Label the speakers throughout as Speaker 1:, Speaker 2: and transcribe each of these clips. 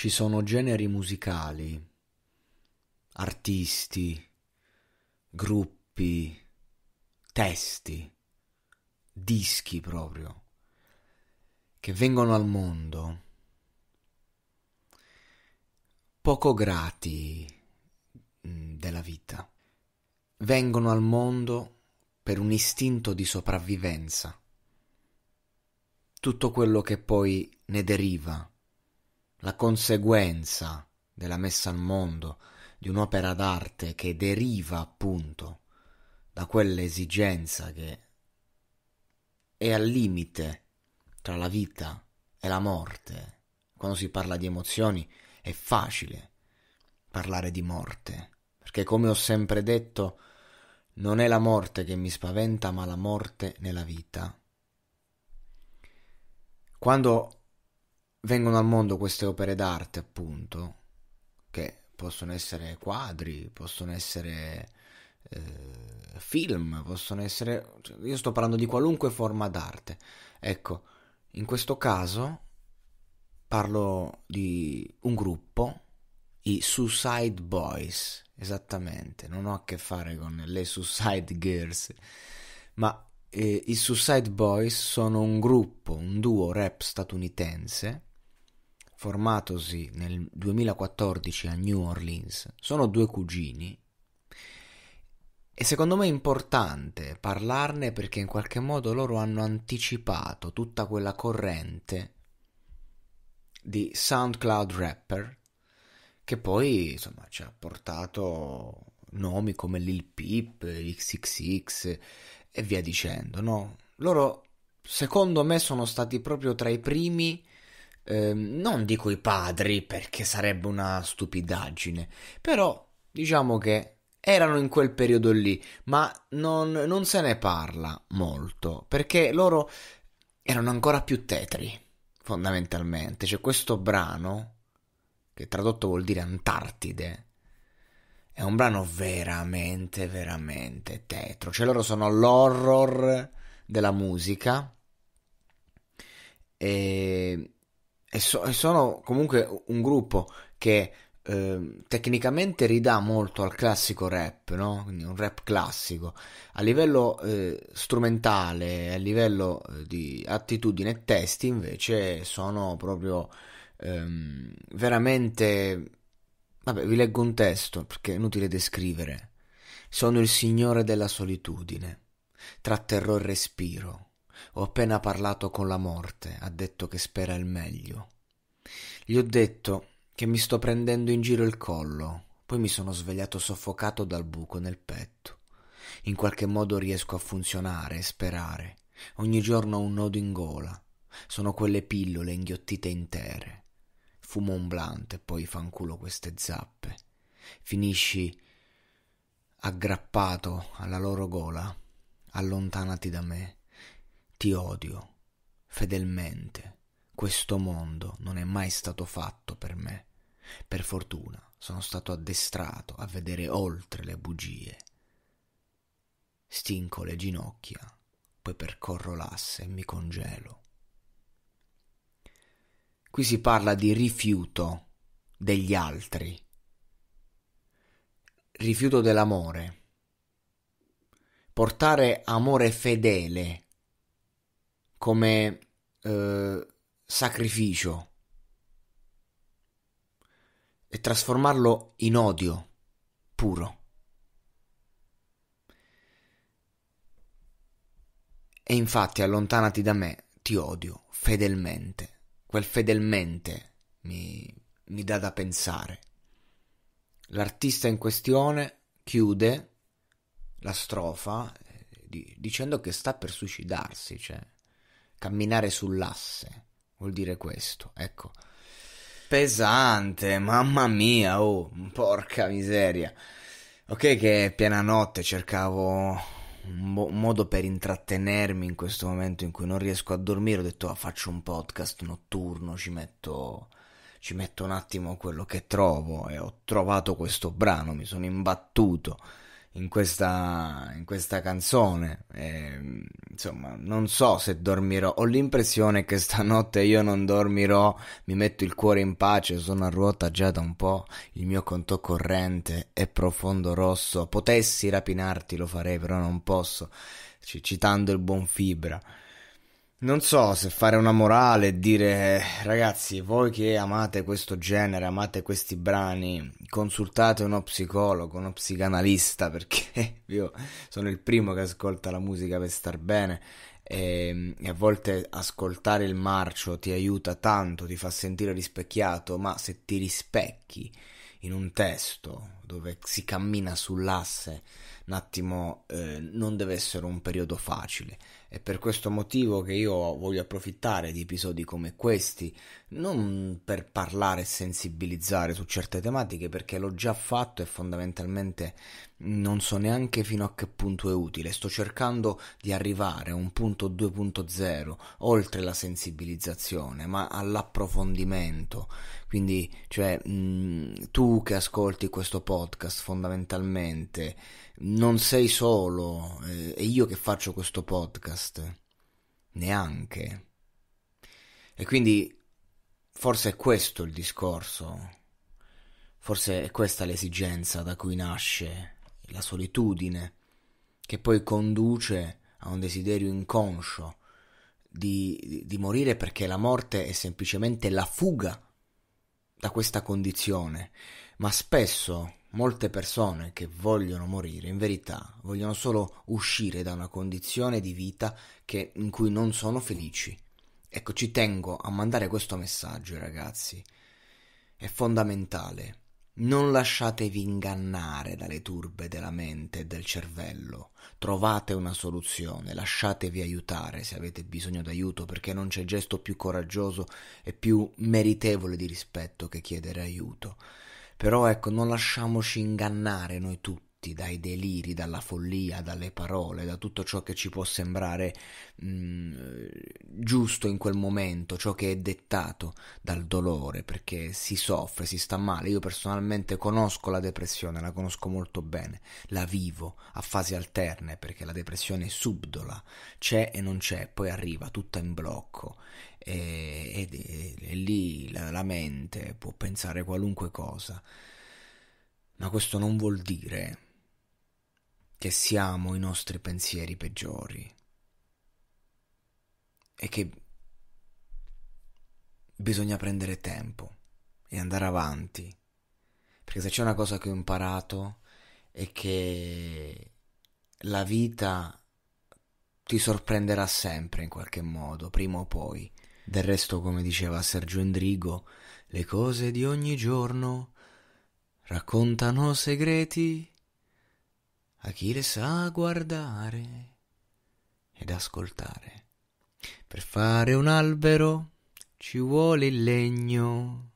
Speaker 1: ci sono generi musicali, artisti, gruppi, testi, dischi proprio, che vengono al mondo poco grati della vita. Vengono al mondo per un istinto di sopravvivenza. Tutto quello che poi ne deriva la conseguenza della messa al mondo di un'opera d'arte che deriva appunto da quell'esigenza che è al limite tra la vita e la morte. Quando si parla di emozioni è facile parlare di morte, perché come ho sempre detto, non è la morte che mi spaventa, ma la morte nella vita. Quando vengono al mondo queste opere d'arte, appunto, che possono essere quadri, possono essere eh, film, possono essere... Cioè, io sto parlando di qualunque forma d'arte. Ecco, in questo caso parlo di un gruppo, i Suicide Boys, esattamente, non ho a che fare con le Suicide Girls, ma eh, i Suicide Boys sono un gruppo, un duo rap statunitense, formatosi nel 2014 a New Orleans, sono due cugini e secondo me è importante parlarne perché in qualche modo loro hanno anticipato tutta quella corrente di SoundCloud rapper che poi insomma ci ha portato nomi come Lil Peep, XXX e via dicendo, no? Loro secondo me sono stati proprio tra i primi Ehm, non dico i padri perché sarebbe una stupidaggine, però diciamo che erano in quel periodo lì, ma non, non se ne parla molto perché loro erano ancora più tetri, fondamentalmente. C'è cioè, questo brano, che tradotto vuol dire Antartide. È un brano veramente, veramente tetro. Cioè loro sono l'horror della musica. E e, so, e sono comunque un gruppo che ehm, tecnicamente ridà molto al classico rap, no? Quindi un rap classico. A livello eh, strumentale, a livello eh, di attitudine e testi, invece, sono proprio ehm, veramente. Vabbè, vi leggo un testo perché è inutile descrivere. Sono il signore della solitudine. Tratterrò il respiro. Ho appena parlato con la morte, ha detto che spera il meglio. Gli ho detto che mi sto prendendo in giro il collo, poi mi sono svegliato soffocato dal buco nel petto. In qualche modo riesco a funzionare e sperare. Ogni giorno ho un nodo in gola. Sono quelle pillole inghiottite intere. Fumo un blante e poi fanculo queste zappe. Finisci aggrappato alla loro gola. Allontanati da me. Ti odio, fedelmente. Questo mondo non è mai stato fatto per me. Per fortuna sono stato addestrato a vedere oltre le bugie. Stinco le ginocchia, poi percorro l'asse e mi congelo. Qui si parla di rifiuto degli altri, rifiuto dell'amore, portare amore fedele come eh, sacrificio e trasformarlo in odio puro. E infatti allontanati da me, ti odio fedelmente. Quel fedelmente mi, mi dà da pensare. L'artista in questione chiude la strofa eh, dicendo che sta per suicidarsi, cioè camminare sull'asse, vuol dire questo, ecco. Pesante, mamma mia, oh, porca miseria. Ok che piananotte cercavo un, bo- un, modo per intrattenermi in questo momento in cui non riesco a dormire, ho detto ah, faccio un podcast notturno, ci metto, ci metto un attimo quello che trovo e ho trovato questo brano, mi sono imbattuto in questa, in questa canzone. E, insomma, non so se dormirò. Ho l'impressione che stanotte io non dormirò. Mi metto il cuore in pace. Sono a ruota già da un po'. Il mio conto corrente è profondo rosso. Potessi rapinarti, lo farei, però non posso. C- citando il buon Fibra. Non so se fare una morale e dire ragazzi, voi che amate questo genere, amate questi brani, consultate uno psicologo, uno psicanalista, perché io sono il primo che ascolta la musica per star bene e, ehm, e a volte ascoltare il marcio ti aiuta tanto, ti fa sentire rispecchiato, ma se ti rispecchi in un testo dove si cammina sull'asse un attimo eh, non deve essere un periodo facile. È per questo motivo che io voglio approfittare di episodi come questi, non per parlare e sensibilizzare su certe tematiche, perché l'ho già fatto e fondamentalmente non so neanche fino a che punto è utile. Sto cercando di arrivare a un punto 2.0, oltre la sensibilizzazione, ma all'approfondimento. Quindi, cioè, mh, mm, tu che ascolti questo podcast, podcast fondamentalmente, non sei solo, eh, io che faccio questo podcast, neanche. E quindi forse è questo il discorso, forse è questa l'esigenza da cui nasce la solitudine, che poi conduce a un desiderio inconscio di, di, morire perché la morte è semplicemente la fuga da questa condizione, ma spesso Molte persone che vogliono morire, in verità, vogliono solo uscire da una condizione di vita che, in cui non sono felici. Ecco, ci tengo a mandare questo messaggio, ragazzi. È fondamentale. Non lasciatevi ingannare dalle turbe della mente e del cervello. Trovate una soluzione, lasciatevi aiutare se avete bisogno d'aiuto, perché non c'è gesto più coraggioso e più meritevole di rispetto che chiedere aiuto. Però ecco, non lasciamoci ingannare noi tutti fatti, dai deliri, dalla follia, dalle parole, da tutto ciò che ci può sembrare mh, mm, giusto in quel momento, ciò che è dettato dal dolore, perché si soffre, si sta male. Io personalmente conosco la depressione, la conosco molto bene, la vivo a fasi alterne, perché la depressione è subdola, c'è e non c'è, poi arriva tutta in blocco e, e, e, lì la, la mente può pensare qualunque cosa, ma questo non vuol dire che siamo i nostri pensieri peggiori e che bisogna prendere tempo e andare avanti. Perché se c'è una cosa che ho imparato è che la vita ti sorprenderà sempre in qualche modo, prima o poi. Del resto, come diceva Sergio Endrigo, le cose di ogni giorno raccontano segreti a chi le sa guardare ed ascoltare. Per fare un albero ci vuole il legno,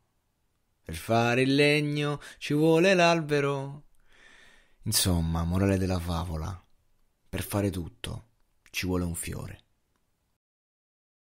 Speaker 1: per fare il legno ci vuole l'albero. Insomma, morale della favola, per fare tutto ci vuole un fiore.